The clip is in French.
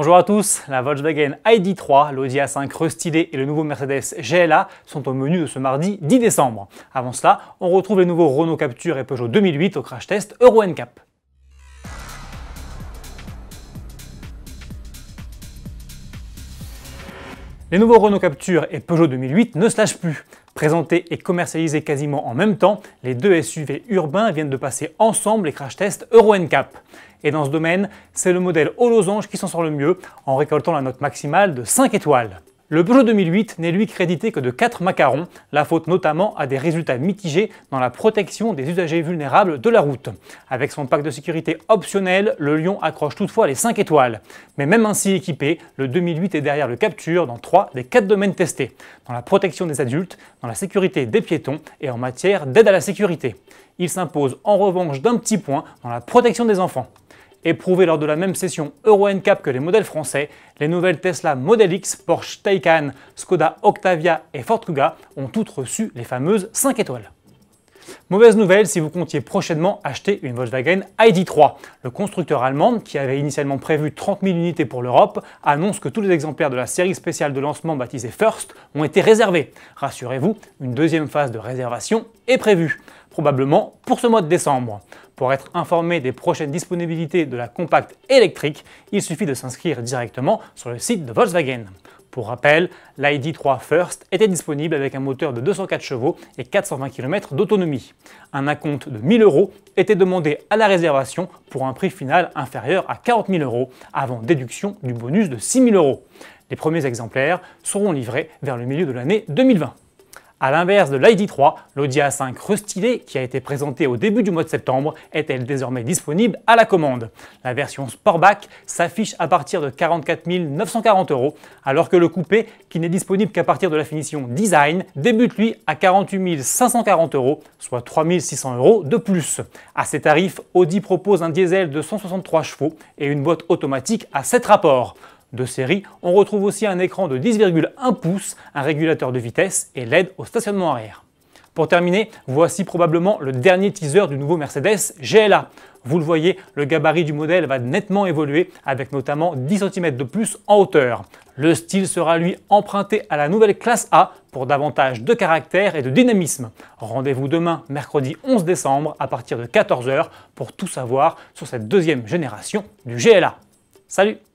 Bonjour à tous, la Volkswagen ID3, l'Audi A5 restylé et le nouveau Mercedes GLA sont au menu de ce mardi 10 décembre. Avant cela, on retrouve les nouveaux Renault Capture et Peugeot 2008 au crash test Euro NCAP. Les nouveaux Renault Capture et Peugeot 2008 ne se lâchent plus. Présentés et commercialisés quasiment en même temps, les deux SUV urbains viennent de passer ensemble les crash tests Euro NCAP. Et dans ce domaine, c'est le modèle au losange qui s'en sort le mieux en récoltant la note maximale de 5 étoiles. Le Peugeot 2008 n'est lui crédité que de 4 macarons, la faute notamment à des résultats mitigés dans la protection des usagers vulnérables de la route. Avec son pack de sécurité optionnel, le Lion accroche toutefois les 5 étoiles. Mais même ainsi équipé, le 2008 est derrière le Capture dans 3 des 4 domaines testés, dans la protection des adultes, dans la sécurité des piétons et en matière d'aide à la sécurité. Il s'impose en revanche d'un petit point dans la protection des enfants. Éprouvés lors de la même session Euro NCAP que les modèles français, les nouvelles Tesla Model X, Porsche Taycan, Skoda Octavia et Ford ont toutes reçu les fameuses 5 étoiles. Mauvaise nouvelle si vous comptiez prochainement acheter une Volkswagen ID3. Le constructeur allemand, qui avait initialement prévu 30 000 unités pour l'Europe, annonce que tous les exemplaires de la série spéciale de lancement baptisée First ont été réservés. Rassurez-vous, une deuxième phase de réservation est prévue probablement pour ce mois de décembre. Pour être informé des prochaines disponibilités de la compacte électrique, il suffit de s'inscrire directement sur le site de Volkswagen. Pour rappel, l'ID3 First était disponible avec un moteur de 204 chevaux et 420 km d'autonomie. Un acompte de 1000 euros était demandé à la réservation pour un prix final inférieur à 40 000 euros, avant déduction du bonus de 6 000 euros. Les premiers exemplaires seront livrés vers le milieu de l'année 2020. A l'inverse de l'ID3, l'Audi A5 restylé qui a été présenté au début du mois de septembre est-elle désormais disponible à la commande. La version Sportback s'affiche à partir de 44 940 euros, alors que le coupé, qui n'est disponible qu'à partir de la finition Design, débute lui à 48 540 euros, soit 3600 euros de plus. À ces tarifs, Audi propose un diesel de 163 chevaux et une boîte automatique à 7 rapports de série. On retrouve aussi un écran de 10,1 pouces, un régulateur de vitesse et l'aide au stationnement arrière. Pour terminer, voici probablement le dernier teaser du nouveau Mercedes GLA. Vous le voyez, le gabarit du modèle va nettement évoluer avec notamment 10 cm de plus en hauteur. Le style sera lui emprunté à la nouvelle classe A pour davantage de caractère et de dynamisme. Rendez-vous demain, mercredi 11 décembre, à partir de 14h pour tout savoir sur cette deuxième génération du GLA. Salut